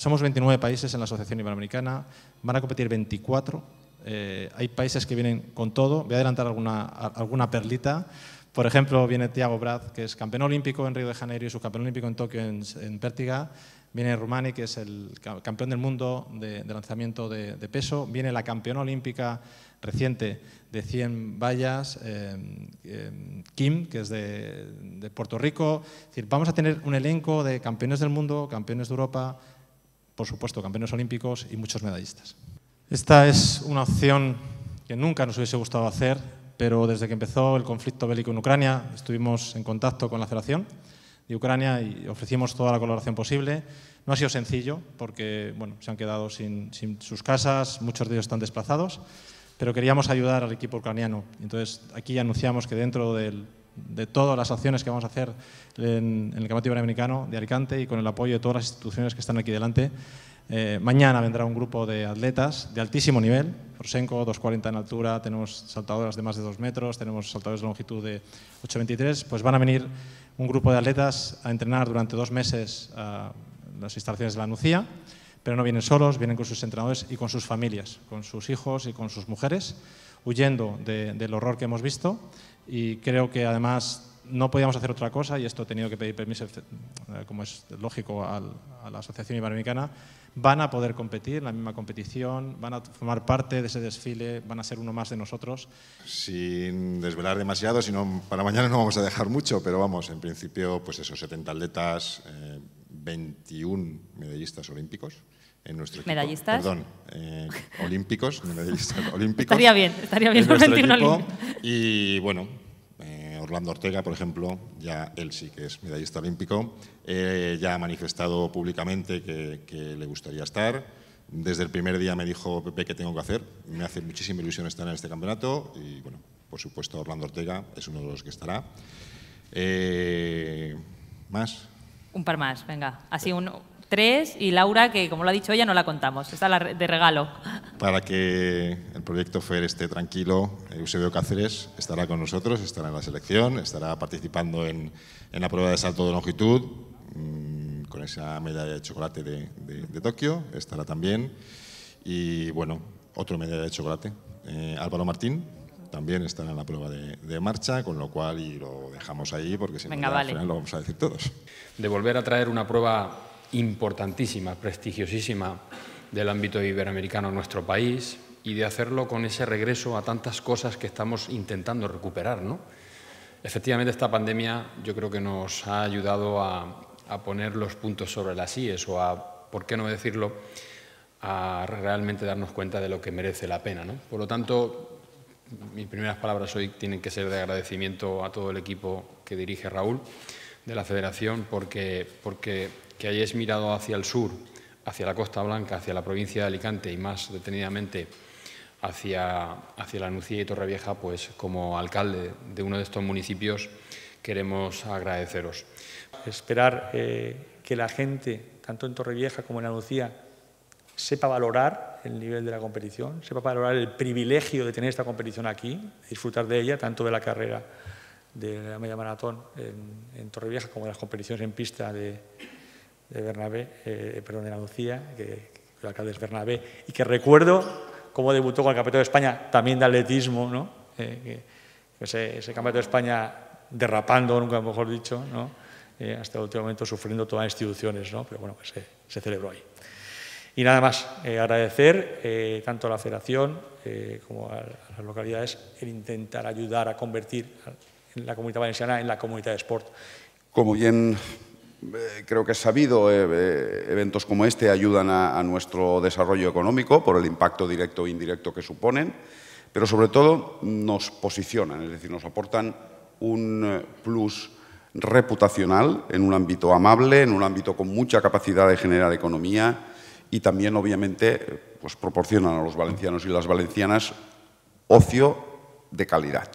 Somos 29 países en la Asociación Iberoamericana, van a competir 24. Eh, hay países que vienen con todo. Voy a adelantar alguna, alguna perlita. Por ejemplo, viene Thiago Brad, que es campeón olímpico en Río de Janeiro y su subcampeón olímpico en Tokio en, Pértiga. Viene Rumani, que es el campeón del mundo de, lanzamiento de, peso. Viene la campeona olímpica reciente de 100 vallas, eh, eh, Kim, que es de, Puerto Rico. decir, vamos a tener un elenco de campeones del mundo, campeones de Europa, por supuesto, campeones olímpicos y muchos medallistas. Esta es una opción que nunca nos hubiese gustado hacer, pero desde que empezó el conflicto bélico en Ucrania estuvimos en contacto con la Federación de Ucrania y ofrecimos toda la colaboración posible. No ha sido sencillo porque bueno, se han quedado sin, sin sus casas, muchos de ellos están desplazados, pero queríamos ayudar al equipo ucraniano. Entonces aquí anunciamos que dentro del de todas las acciones que vamos a hacer en, el Campeonato Iberoamericano de Alicante y con el apoyo de todas las instituciones que están aquí delante. Eh, mañana vendrá un grupo de atletas de altísimo nivel, Rosenko 2.40 en altura, tenemos saltadoras de más de 2 metros, tenemos saltadores de longitud de 8.23, pues van a venir un grupo de atletas a entrenar durante dos meses a las instalaciones de la Nucía. Pero no vienen solos, vienen con sus entrenadores y con sus familias, con sus hijos y con sus mujeres, huyendo del horror que hemos visto. Y creo que además no podíamos hacer otra cosa, y esto he tenido que pedir permiso, eh, como es lógico, a la Asociación Iberoamericana, van a poder competir en la misma competición, van a formar parte de ese desfile, van a ser uno más de nosotros. Sin desvelar demasiado, sino para mañana no vamos a dejar mucho, pero vamos, en principio, pues esos 70 atletas, eh, 21 medallistas olímpicos en nuestro ¿Medallistas? Perdón, eh, olímpicos, Estaría bien, estaría bien 21 Y bueno, eh, Orlando Ortega, por ejemplo, ya él sí que es medallista olímpico, eh, ya ha manifestado públicamente que, le gustaría estar. Desde el primer día me dijo, Pepe, que tengo que hacer? Me hace muchísima ilusión estar en este campeonato y, bueno, por supuesto, Orlando Ortega es uno de los que estará. ¿Más? Un par más, venga. Así uno, tres y Laura, que como lo ha dicho ella, no la contamos. Está de regalo. Para que el proyecto FER esté tranquilo, Eusebio Cáceres estará con nosotros, estará en la selección, estará participando en, la prueba de salto de longitud mm, con esa medalla de chocolate de, Tokio, estará también. Y bueno, otro medalla de chocolate. Eh, Álvaro Martín, también están en la prueba de, marcha, con lo cual y lo dejamos ahí porque si no, al final lo vamos a decir todos. De volver a traer una prueba importantísima, prestigiosísima del ámbito iberoamericano en nuestro país y de hacerlo con ese regreso a tantas cosas que estamos intentando recuperar, ¿no? Efectivamente, esta pandemia yo creo que nos ha ayudado a, a poner los puntos sobre las IES o a, por qué no decirlo, a realmente darnos cuenta de lo que merece la pena. ¿no? Por lo tanto, mis primeras palabras hoy tienen que ser de agradecimiento a todo el equipo que dirige Raúl de la Federación, porque, que hayáis mirado hacia el sur, hacia la Costa Blanca, hacia la provincia de Alicante y más detenidamente hacia, hacia la Nucía y Torrevieja, pues como alcalde de uno de estos municipios queremos agradeceros. Esperar eh, que la gente, tanto en Torrevieja como en la sepa valorar el nivel de la competición, sepa valorar el privilegio de tener esta competición aquí, disfrutar de ella, tanto de la carrera de la media maratón en, en Torrevieja como de las competiciones en pista de, Bernabé, eh, perdón, de Andalucía, que, que el alcalde es Bernabé, y que recuerdo cómo debutó con el Campeonato de España, también de atletismo, ¿no? Eh, ese, ese, Campeonato de España derrapando, nunca mejor dicho, ¿no? Eh, hasta el último momento sufriendo todas las instituciones, ¿no? pero bueno, pues se, se celebró ahí. Y nada más, eh, agradecer eh, tanto a la Federación eh, como a, las localidades el intentar ayudar a convertir la comunidad valenciana en la comunidad de sport. Como bien creo que es sabido, eventos como este ayudan a nuestro desarrollo económico por el impacto directo e indirecto que suponen, pero sobre todo nos posicionan, es decir, nos aportan un plus reputacional en un ámbito amable, en un ámbito con mucha capacidad de generar economía y también, obviamente, pues proporcionan a los valencianos y las valencianas ocio de calidad.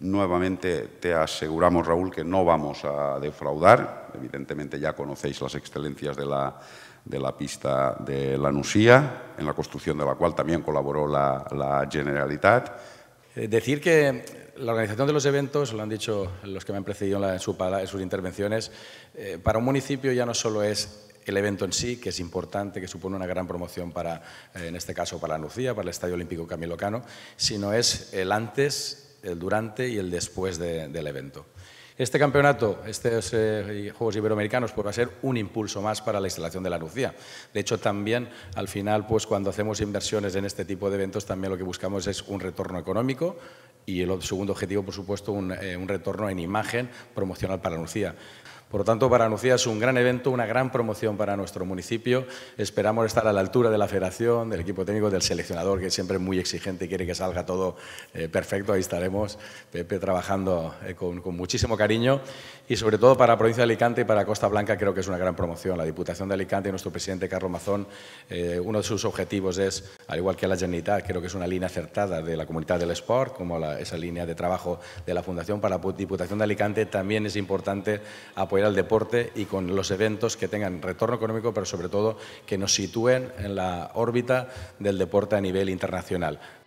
Nuevamente te aseguramos, Raúl, que no vamos a defraudar. Evidentemente ya conocéis las excelencias de la, pista de la Nusía, en la construcción de la cual también colaboró la, Generalitat. Eh, decir que la organización de los eventos, lo han dicho los que me han precedido en, sus intervenciones, eh, para un municipio ya no solo es el evento en sí, que es importante, que supone una gran promoción para, eh, en este caso, para la Lucía, para el Estadio Olímpico Camilo Cano, sino es el antes, el durante y el después del evento. Este campeonato, estos eh, Juegos Iberoamericanos, pues va a ser un impulso más para la instalación de la Lucía. De hecho, también al final, pues cuando hacemos inversiones en este tipo de eventos, también lo que buscamos es un retorno económico y el segundo objetivo, por supuesto, eh, un, retorno en imagen promocional para la Lucía. Por lo tanto, para Nucía es un gran evento, una gran promoción para nuestro municipio. Esperamos estar a la altura de la federación, del equipo técnico, del seleccionador, que siempre es muy exigente y quiere que salga todo eh, perfecto. Ahí estaremos, Pepe, trabajando eh, con, muchísimo cariño. Y sobre todo para la provincia de Alicante y para Costa Blanca creo que es una gran promoción. La Diputación de Alicante y nuestro presidente Carlos Mazón, eh, uno de sus objetivos es al igual que la Generalitat, creo que es una línea acertada de la comunidad del sport, como esa línea de trabajo de la Fundación para la Diputación de Alicante, también es importante apoyar al deporte y con los eventos que tengan retorno económico, pero sobre todo que nos sitúen en la órbita del deporte a nivel internacional.